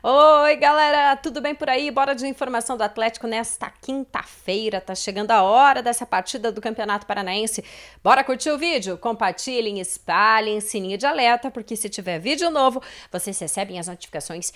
Oi, galera, tudo bem por aí? Bora de informação do Atlético nesta quinta-feira. Tá chegando a hora dessa partida do Campeonato Paranaense. Bora curtir o vídeo? Compartilhem, espalhem, sininho de alerta, porque se tiver vídeo novo, vocês recebem as notificações.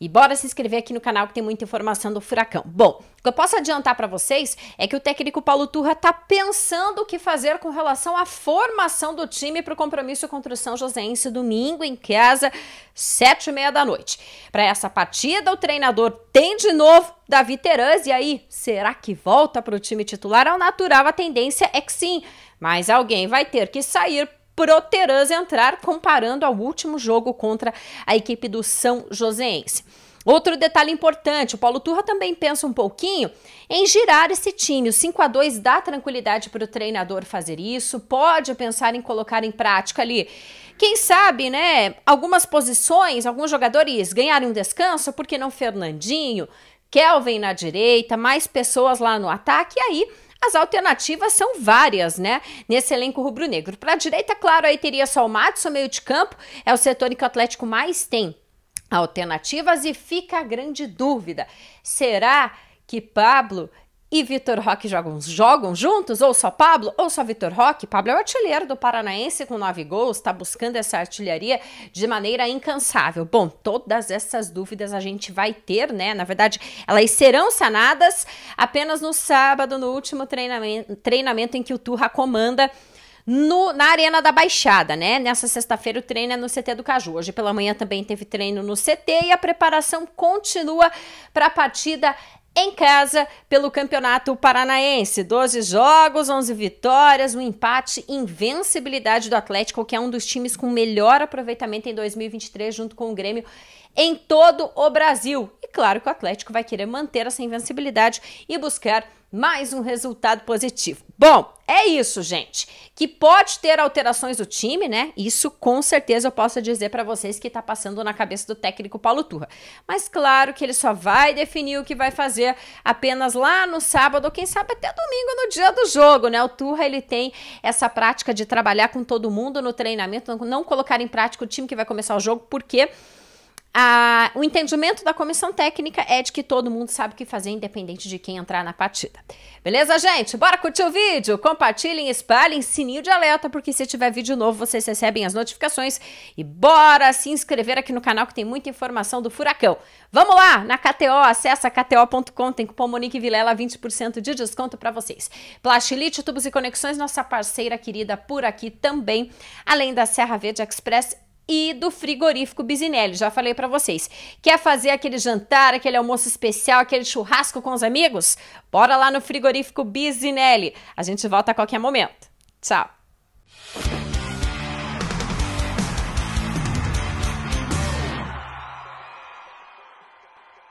E bora se inscrever aqui no canal que tem muita informação do Furacão. Bom, o que eu posso adiantar para vocês é que o técnico Paulo Turra está pensando o que fazer com relação à formação do time para o compromisso contra o São Joséense domingo em casa, sete e meia da noite. Para essa partida, o treinador tem de novo Davi Terãs, e aí, será que volta para o time titular? Ao natural, a tendência é que sim, mas alguém vai ter que sair pro Terãs entrar, comparando ao último jogo contra a equipe do São Joséense. Outro detalhe importante, o Paulo Turra também pensa um pouquinho em girar esse time. O 5 a 2 dá tranquilidade para o treinador fazer isso, pode pensar em colocar em prática ali. Quem sabe, né, algumas posições, alguns jogadores ganharem um descanso, porque não Fernandinho, Kelvin na direita, mais pessoas lá no ataque, e aí as alternativas são várias, né? Nesse elenco rubro-negro. Para a direita, claro, aí teria só o Matos, o meio de campo, é o setor em que o Atlético mais tem alternativas e fica a grande dúvida: será que Pablo e Vitor Roque jogam, jogam juntos? Ou só Pablo? Ou só Vitor Roque? Pablo é o artilheiro do Paranaense com nove gols, está buscando essa artilharia de maneira incansável. Bom, todas essas dúvidas a gente vai ter, né? Na verdade, elas serão sanadas apenas no sábado, no último treinamento, treinamento em que o Turra comanda no, na Arena da Baixada, né? Nessa sexta-feira o treino é no CT do Caju. Hoje pela manhã também teve treino no CT e a preparação continua para a partida em casa pelo Campeonato Paranaense. 12 jogos, 11 vitórias, um empate, invencibilidade do Atlético, que é um dos times com melhor aproveitamento em 2023, junto com o Grêmio em todo o Brasil. E claro que o Atlético vai querer manter essa invencibilidade e buscar mais um resultado positivo. Bom, é isso, gente. Que pode ter alterações do time, né? Isso com certeza eu posso dizer para vocês que tá passando na cabeça do técnico Paulo Turra. Mas claro que ele só vai definir o que vai fazer apenas lá no sábado, ou quem sabe até domingo no dia do jogo, né? O Turra ele tem essa prática de trabalhar com todo mundo no treinamento, não colocar em prática o time que vai começar o jogo, porque quê? o entendimento da comissão técnica é de que todo mundo sabe o que fazer, independente de quem entrar na partida. Beleza, gente? Bora curtir o vídeo? Compartilhem, espalhem, sininho de alerta, porque se tiver vídeo novo, vocês recebem as notificações. E bora se inscrever aqui no canal, que tem muita informação do Furacão. Vamos lá, na KTO, acessa kto.com, tem cupom Monique Vilela, 20% de desconto para vocês. Plastilite, tubos e conexões, nossa parceira querida por aqui também, além da Serra Verde Express e do frigorífico Bisinelli. Já falei para vocês. Quer fazer aquele jantar, aquele almoço especial, aquele churrasco com os amigos? Bora lá no frigorífico Bisinelli. A gente volta a qualquer momento. Tchau.